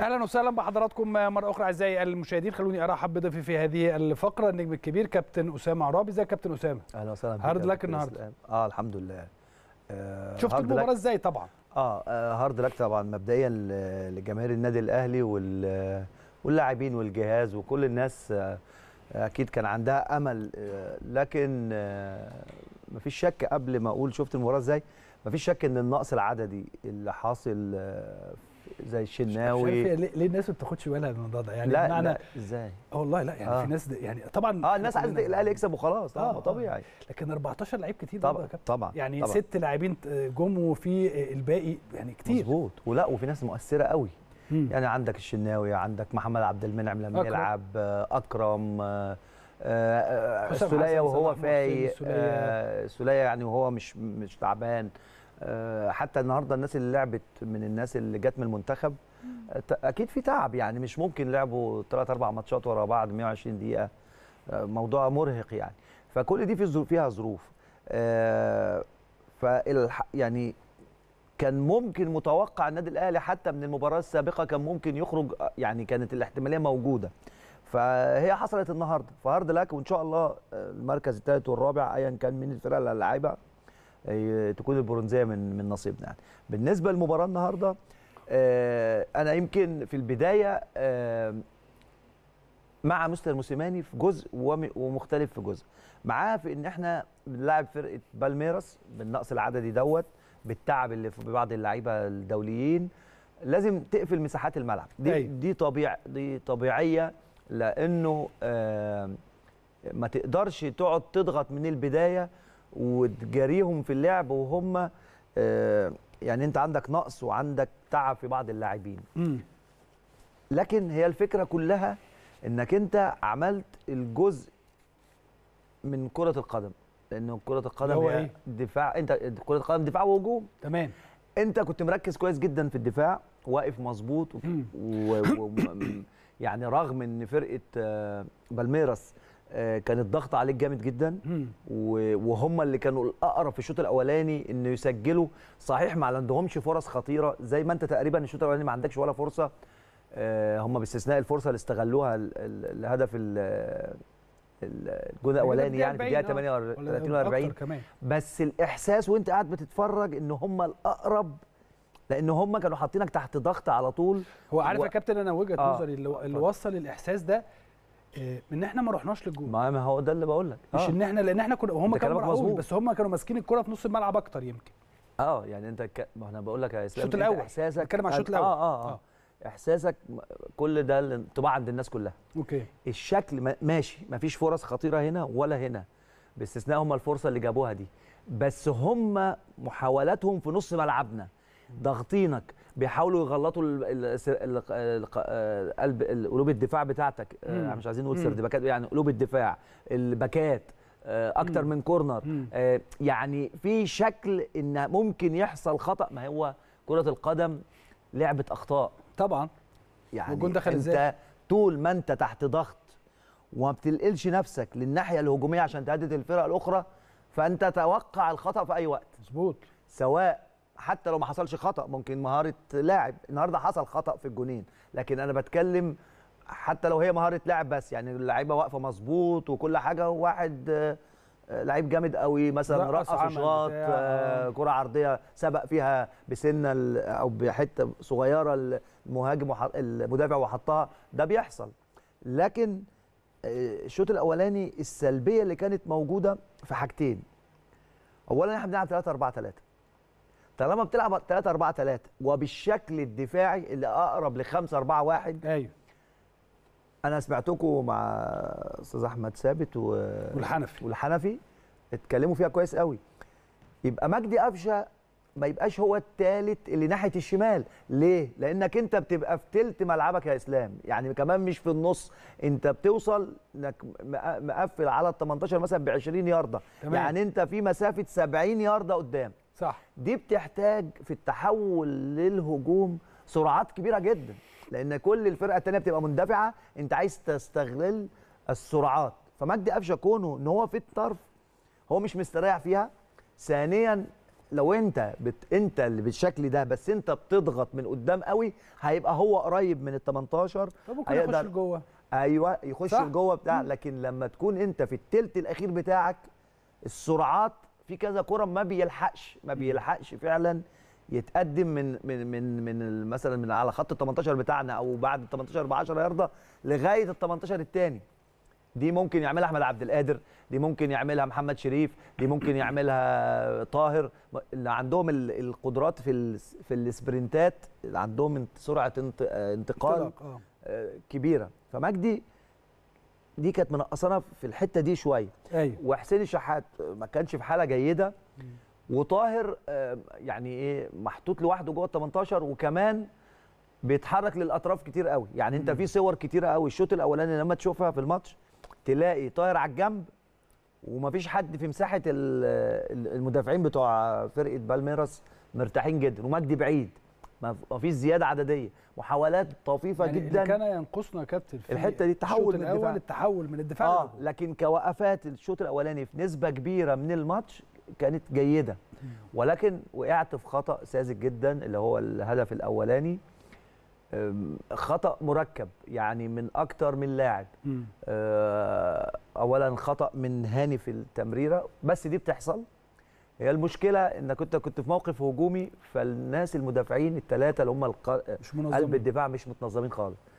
اهلا وسهلا بحضراتكم مره اخرى اعزائي المشاهدين خلوني ارحب بضيفي في هذه الفقره النجم الكبير كابتن اسامه عرابي ازيك كابتن اسامه اهلا وسهلا هارد لك النهارده اه الحمد لله آه شفت المباراه ازاي طبعا آه, اه هارد لك طبعا مبدئيا لجماهير النادي الاهلي واللاعبين والجهاز وكل الناس آه اكيد كان عندها امل آه، لكن آه، مفيش شك قبل ما اقول شفت المباراه ازاي مفيش شك ان النقص العددي اللي حاصل آه، زي الشناوي ليه, ليه الناس ما بتاخدش بالها من الموضوع ده يعني لا بمعنى لا ازاي اه والله لا يعني آه. في ناس يعني طبعا اه الناس عايزه الاهلي يكسب وخلاص طبعا آه, آه، طبيعي آه، آه. لكن 14 لعيب كتير طبعا طبعا يعني طبعا. ست لاعبين جم وفي الباقي يعني كتير مظبوط ولا وفي ناس مؤثره قوي مم. يعني عندك الشناوي عندك محمد عبد المنعم لما أكرم. يلعب اكرم سوليه وهو فايق سوليه يعني وهو مش مش تعبان آه، حتى النهارده الناس اللي لعبت من الناس اللي جت من المنتخب آه، اكيد في تعب يعني مش ممكن لعبوا ثلاث اربع ماتشات ورا بعض 120 دقيقه آه، موضوع مرهق يعني فكل دي في فيها ظروف ف يعني كان ممكن متوقع النادي الاهلي حتى من المباراه السابقه كان ممكن يخرج يعني كانت الاحتماليه موجوده فهي حصلت النهارده فهارد لك وان شاء الله المركز الثالث والرابع ايا كان من الفرقه اللي تكون البرونزيه من من نصيبنا يعني. بالنسبه للمباراه النهارده آه، انا يمكن في البدايه آه، مع مستر موسيماني في جزء ومختلف في جزء معاه في ان احنا بنلاعب فرقه بالميراس بالنقص العددي دوت بالتعب اللي في بعض اللعيبه الدوليين لازم تقفل مساحات الملعب دي أي. أيوة. دي طبيع دي طبيعيه لانه آه، ما تقدرش تقعد تضغط من البدايه وتجاريهم في اللعب وهم آه، يعني انت عندك نقص وعندك تعب في بعض اللاعبين لكن هي الفكره كلها انك انت عملت الجزء من كره القدم لان كره القدم هي إيه؟ دفاع انت كره القدم دفاع وهجوم تمام انت كنت مركز كويس جدا في الدفاع واقف مظبوط و... و... و... يعني رغم ان فرقه آه، بالميراس آه، كان الضغط عليك جامد جدا وهم اللي كانوا الاقرب في الشوط الاولاني انه يسجلوا صحيح ما عندهمش فرص خطيره زي ما انت تقريبا الشوط الاولاني ما عندكش ولا فرصه آه، هم باستثناء الفرصه اللي استغلوها الهدف الجون الاولاني يعني في الدقيقه 38 و 40 بس الاحساس وانت قاعد بتتفرج ان هم الاقرب لان هم كانوا حاطينك تحت ضغط على طول هو عارف و... يا كابتن انا وجهه آه. نظري اللي, اللي وصل الاحساس ده آه، ان احنا ما رحناش للجول ما هو ده اللي بقول لك مش آه. ان احنا لان احنا كنا هم كانوا مرعوبين بس هم كانوا ماسكين الكره في نص الملعب اكتر يمكن اه يعني انت ك... ما انا بقول لك يا اسلام الشوط الاول احساسك اتكلم على الشوط الاول آه, آه, آه, اه احساسك كل ده الانطباع عند الناس كلها اوكي الشكل ماشي ما فيش فرص خطيره هنا ولا هنا باستثناء هم الفرصه اللي جابوها دي بس هم محاولاتهم في نص ملعبنا ضاغطينك بيحاولوا يغلطوا قلب قلوب الدفاع بتاعتك آه مش عايزين نقول سرد باكات يعني قلوب الدفاع الباكات آه، اكتر من كورنر آه، يعني في شكل ان ممكن يحصل خطا ما هو كره القدم لعبه اخطاء طبعا يعني والجون دخل انت طول ما انت تحت ضغط وما بتنقلش نفسك للناحيه الهجوميه عشان تهدد الفرق الاخرى فانت توقع الخطا في اي وقت مظبوط سواء حتى لو ما حصلش خطا ممكن مهاره لاعب النهارده حصل خطا في الجونين لكن انا بتكلم حتى لو هي مهاره لاعب بس يعني اللعيبه واقفه مظبوط وكل حاجه وواحد آه، لعيب جامد قوي مثلا رقص شاط آه، آه. كره عرضيه سبق فيها بسنه او بحته صغيره المهاجم المدافع وحطها ده بيحصل لكن الشوط الاولاني السلبيه اللي كانت موجوده في حاجتين اولا احنا بنلعب 3 4 3 طالما بتلعب 3 4 3 وبالشكل الدفاعي اللي اقرب ل 5 4 1 ايوه انا سمعتكم مع استاذ احمد ثابت و... والحنفي والحنفي اتكلموا فيها كويس قوي يبقى مجدي قفشه ما يبقاش هو الثالث اللي ناحيه الشمال ليه لانك انت بتبقى في ثلث ملعبك يا اسلام يعني كمان مش في النص انت بتوصل انك مقفل على ال 18 مثلا ب 20 يارده تمام. يعني انت في مسافه 70 يارده قدام صح دي بتحتاج في التحول للهجوم سرعات كبيره جدا لان كل الفرقه الثانيه بتبقى مندفعه انت عايز تستغل السرعات فمجدي قفشه كونه ان هو في الطرف هو مش مستريح فيها ثانيا لو انت بت... انت اللي بالشكل ده بس انت بتضغط من قدام قوي هيبقى هو قريب من ال 18 طب ممكن هيقدر... يخش لجوه ايوه يخش لجوه بتاع لكن لما تكون انت في الثلث الاخير بتاعك السرعات في كذا كره ما بيلحقش ما بيلحقش فعلا يتقدم من من من من مثلا من على خط ال 18 بتاعنا او بعد ال 18 ب 10 يارده لغايه ال 18 الثاني دي ممكن يعملها احمد عبد القادر دي ممكن يعملها محمد شريف دي ممكن يعملها طاهر اللي عندهم القدرات في في السبرنتات اللي عندهم سرعه انتقال اه. آه، كبيره فمجدي دي كانت منقصانا في الحته دي شويه أيوة. وحسين الشحات ما كانش في حاله جيده وطاهر آه، يعني ايه محطوط لوحده جوه ال 18 وكمان بيتحرك للاطراف كتير قوي يعني انت في صور كتيره قوي الشوط الاولاني لما تشوفها في الماتش تلاقي طاهر على الجنب ومفيش حد في مساحه آه، المدافعين بتوع فرقه بالميراس مرتاحين جدا ومجدي بعيد ما فيش زياده عدديه محاولات طفيفه يعني جدا كان ينقصنا يا كابتن في الحته دي التحول من الاول التحول من الدفاع اه لكن كوقفات الشوط الاولاني في نسبه كبيره من الماتش كانت جيده ولكن وقعت في خطا ساذج جدا اللي هو الهدف الاولاني خطا مركب يعني من اكتر من لاعب آه، اولا خطا من هاني في التمريره بس دي بتحصل هي المشكله انك انت كنت في موقف هجومي فالناس المدافعين الثلاثه اللي هم قلب الدفاع مش متنظمين خالص